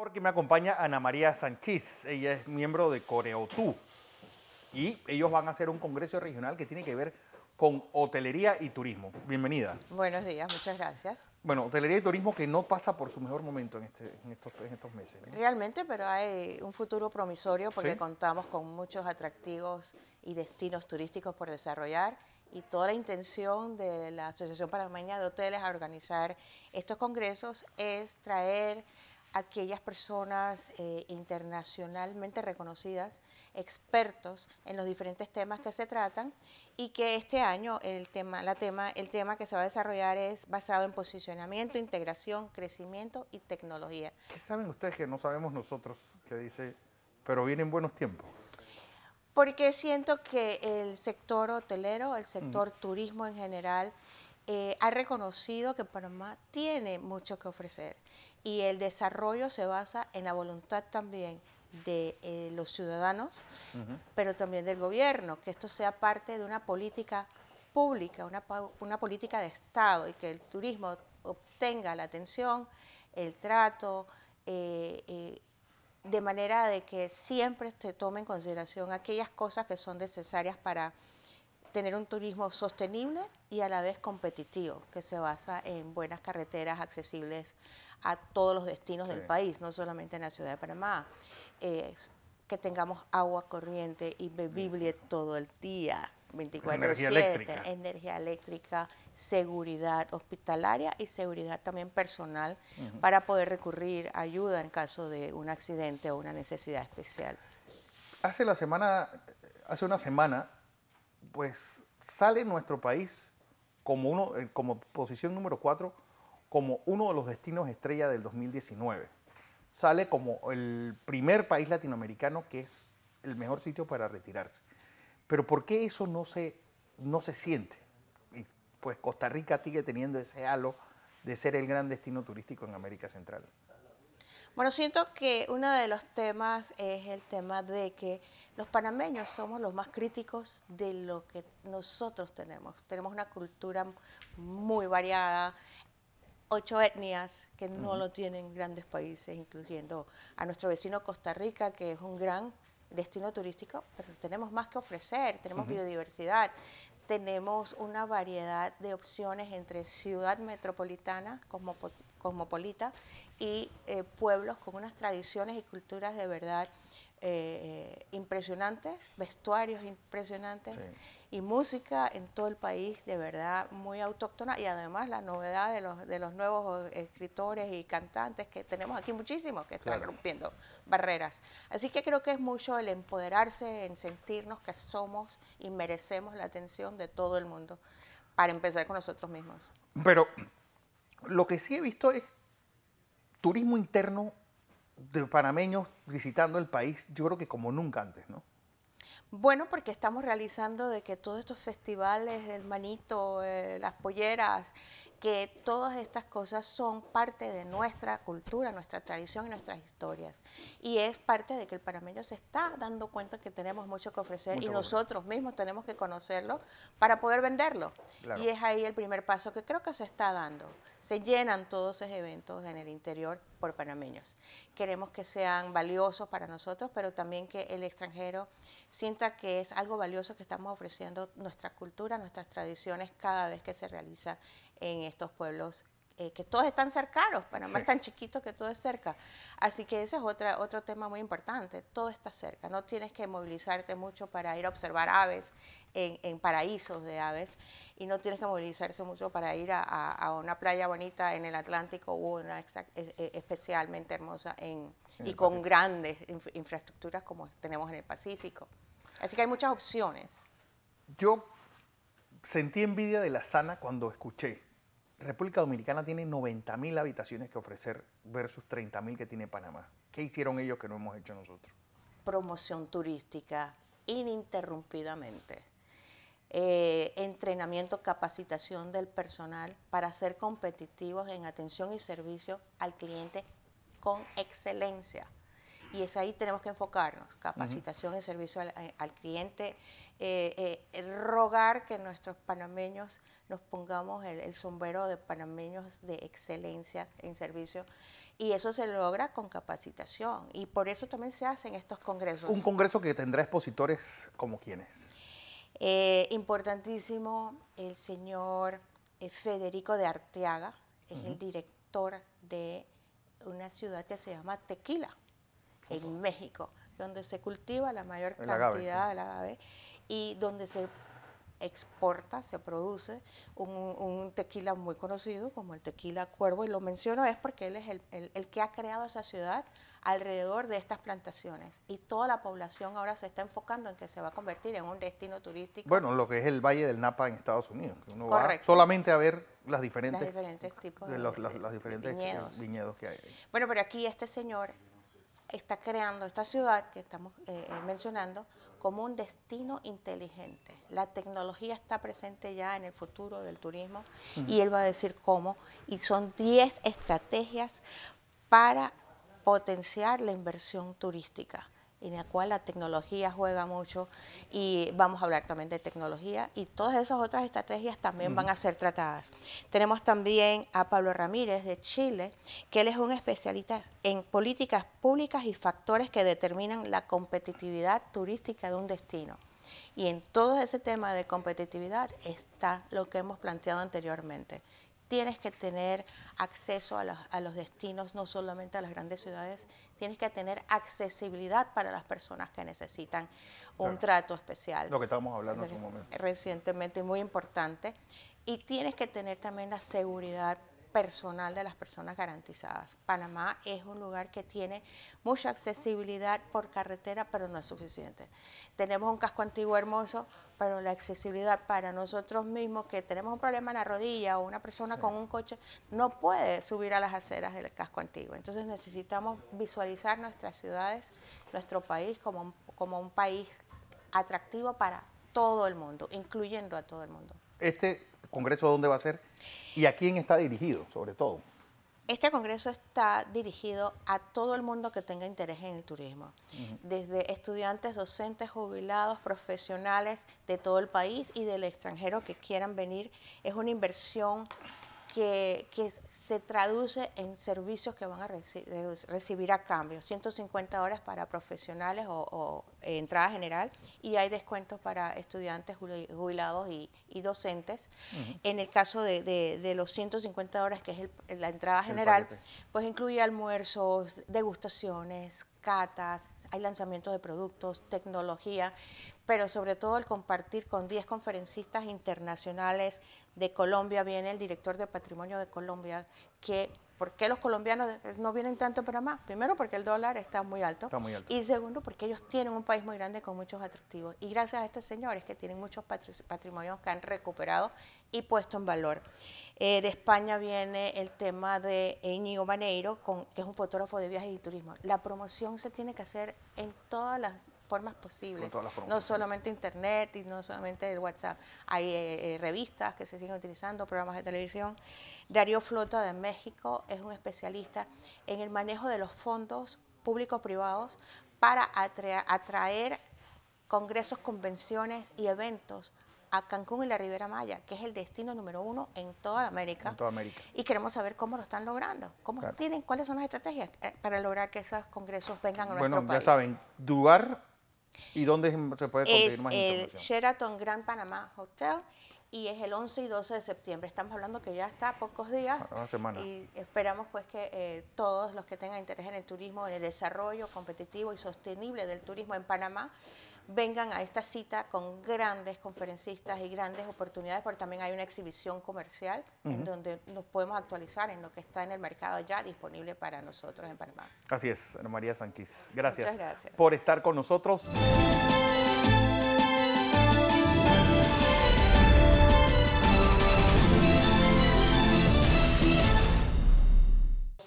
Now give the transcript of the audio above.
Porque me acompaña Ana María Sánchez, ella es miembro de Coreotú. Y ellos van a hacer un congreso regional que tiene que ver con hotelería y turismo. Bienvenida. Buenos días, muchas gracias. Bueno, hotelería y turismo que no pasa por su mejor momento en, este, estos, en estos, meses. Realmente, pero hay un futuro promisorio porque contamos con muchos atractivos y destinos turísticos por desarrollar y toda la intención de la Asociación Panameña de Hoteles a organizar estos congresos es traer aquellas personas eh, internacionalmente reconocidas, expertos en los diferentes temas que se tratan y que este año el tema, la tema, el tema que se va a desarrollar es basado en posicionamiento, integración, crecimiento y tecnología. ¿Qué saben ustedes que no sabemos nosotros? Que dice, pero vienen buenos tiempos. Porque siento que el sector hotelero, el sector turismo en general, eh, ha reconocido que Panamá tiene mucho que ofrecer y el desarrollo se basa en la voluntad también de eh, los ciudadanos, pero también del gobierno, que esto sea parte de una política pública, una, política de Estado y que el turismo obtenga la atención, el trato, eh, eh, de manera de que siempre se tome en consideración aquellas cosas que son necesarias para tener un turismo sostenible y a la vez competitivo, que se basa en buenas carreteras accesibles a todos los destinos del país, no solamente en la ciudad de Panamá. que tengamos agua corriente y bebible todo el día, 24-7. Energía eléctrica. seguridad hospitalaria y seguridad también personal para poder recurrir ayuda en caso de un accidente o una necesidad especial. Hace la semana, hace una semana, pues sale nuestro país como uno, eh, como posición número 4 como uno de los destinos estrella del 2019. Sale como el primer país latinoamericano que es el mejor sitio para retirarse. Pero ¿por qué eso no se, no se siente? Y pues Costa Rica sigue teniendo ese halo de ser el gran destino turístico en América Central. Bueno, siento que uno de los temas es el tema de que los panameños somos los más críticos de lo que nosotros tenemos. Tenemos una cultura muy variada, ocho etnias que no lo tienen grandes países, incluyendo a nuestro vecino Costa Rica, que es un gran destino turístico, pero tenemos más que ofrecer, tenemos biodiversidad, tenemos una variedad de opciones entre ciudad metropolitana, cosmopolita y eh, pueblos con unas tradiciones y culturas de verdad eh, impresionantes, vestuarios impresionantes y música en todo el país de verdad muy autóctona y además la novedad de los, de los nuevos eh, escritores y cantantes que tenemos aquí muchísimos que están rompiendo barreras. Así que creo que es mucho el empoderarse, en sentirnos que somos y merecemos la atención de todo el mundo para empezar con nosotros mismos. Pero lo que sí he visto es turismo interno de panameños visitando el país, yo creo que como nunca antes, ¿no? Bueno, porque estamos realizando de que todos estos festivales, el manito, eh, las polleras, que todas estas cosas son parte de nuestra cultura, nuestra tradición y nuestras historias. Y es parte de que el panameño se está dando cuenta que tenemos mucho que ofrecer y nosotros mismos tenemos que conocerlo para poder venderlo. Y es ahí el primer paso que creo que se está dando. Se llenan todos esos eventos en el interior por panameños. Queremos que sean valiosos para nosotros, pero también que el extranjero sienta que es algo valioso que estamos ofreciendo nuestra cultura, nuestras tradiciones cada vez que se realiza en estos pueblos eh, que todos están cercanos, Panamá es tan chiquito que todo es cerca. Así que ese es otra, otro tema muy importante, todo está cerca, no tienes que movilizarte mucho para ir a observar aves en, en paraísos de aves y no tienes que movilizarse mucho para ir a, a, una playa bonita en el Atlántico o una e, e, especialmente hermosa en, y con grandes infraestructuras como tenemos en el Pacífico. Así que hay muchas opciones. Yo sentí envidia de la sana cuando escuché República Dominicana tiene 90.000 habitaciones que ofrecer versus 30.000 que tiene Panamá. ¿Qué hicieron ellos que no hemos hecho nosotros? Promoción turística ininterrumpidamente. Eh, entrenamiento, capacitación del personal para ser competitivos en atención y servicio al cliente con excelencia y es ahí tenemos que enfocarnos, capacitación en servicio al, eh, cliente, eh, eh, rogar que nuestros panameños nos pongamos el, sombrero de panameños de excelencia en servicio. Y eso se logra con capacitación. Y por eso también se hacen estos congresos. Un congreso que tendrá expositores como quienes. importantísimo, el señor Federico de Arteaga, es el director de una ciudad que se llama Tequila en México, donde se cultiva la mayor cantidad del agave y donde se exporta, se produce un, tequila muy conocido como el tequila Cuervo, y lo menciono es porque él es el, el, que ha creado esa ciudad alrededor de estas plantaciones, y toda la población ahora se está enfocando en que se va a convertir en un destino turístico. Bueno, lo que es el Valle del Napa en Estados Unidos, Correcto. solamente a ver las diferentes, tipos de, los, diferentes viñedos. viñedos. que hay. Bueno, pero aquí este señor está creando esta ciudad que estamos eh, eh, mencionando como un destino inteligente. La tecnología está presente ya en el futuro del turismo y él va a decir cómo. Y son 10 estrategias para potenciar la inversión turística en la cual la tecnología juega mucho y vamos a hablar también de tecnología y todas esas otras estrategias también van a ser tratadas. Tenemos también a Pablo Ramírez de Chile, que él es un especialista en políticas públicas y factores que determinan la competitividad turística de un destino. Y en todo ese tema de competitividad está lo que hemos planteado anteriormente, tienes que tener acceso a los, destinos, no solamente a las grandes ciudades, tienes que tener accesibilidad para las personas que necesitan un trato especial. Lo que estábamos hablando hace un momento. Recientemente, muy importante. Y tienes que tener también la seguridad personal de las personas garantizadas. Panamá es un lugar que tiene mucha accesibilidad por carretera, pero no es suficiente. Tenemos un casco antiguo hermoso, pero la accesibilidad para nosotros mismos que tenemos un problema en la rodilla o una persona con un coche no puede subir a las aceras del casco antiguo. Entonces necesitamos visualizar nuestras ciudades, nuestro país como un, como un país atractivo para todo el mundo, incluyendo a todo el mundo. Este congreso dónde va a ser y a quién está dirigido, sobre todo. Este congreso está dirigido a todo el mundo que tenga interés en el turismo, desde estudiantes, docentes, jubilados, profesionales de todo el país y del extranjero que quieran venir. Es una inversión que, se traduce en servicios que van a recibir a cambio. 150 horas para profesionales o, eh, entrada general y hay descuentos para estudiantes jubilados y, docentes. En el caso de, los 150 horas, que es la entrada general, pues incluye almuerzos, degustaciones, catas, hay lanzamientos de productos, tecnología pero sobre todo el compartir con 10 conferencistas internacionales de Colombia. Viene el director de Patrimonio de Colombia, que ¿por qué los colombianos no vienen tanto para más? Primero porque el dólar está muy alto. Está muy Y segundo porque ellos tienen un país muy grande con muchos atractivos. Y gracias a estos señores que tienen muchos patrimonios que han recuperado y puesto en valor. Eh, de España viene el tema de Ñigo Maneiro, que es un fotógrafo de viajes y turismo. La promoción se tiene que hacer en todas las formas posibles, no solamente internet y no solamente el WhatsApp, hay eh, eh, revistas que se siguen utilizando, programas de televisión. Darío Flota de México es un especialista en el manejo de los fondos públicos privados para atraer, congresos, convenciones y eventos a Cancún y la Ribera Maya, que es el destino número uno en toda América. Y queremos saber cómo lo están logrando, cómo tienen, cuáles son las estrategias eh, para lograr que esos congresos vengan a bueno, nuestro país. Bueno, ya saben, Duar ¿Y dónde se puede conseguir más información? el Sheraton Grand Panamá Hotel y es el 11 y 12 de septiembre. Estamos hablando que ya está a pocos días ah, una semana. y esperamos pues que eh, todos los que tengan interés en el turismo, en el desarrollo competitivo y sostenible del turismo en Panamá, vengan a esta cita con grandes conferencistas y grandes oportunidades, porque también hay una exhibición comercial en donde nos podemos actualizar en lo que está en el mercado ya disponible para nosotros en Panamá. Así es, María Sanquis Gracias. Muchas gracias. Por estar con nosotros.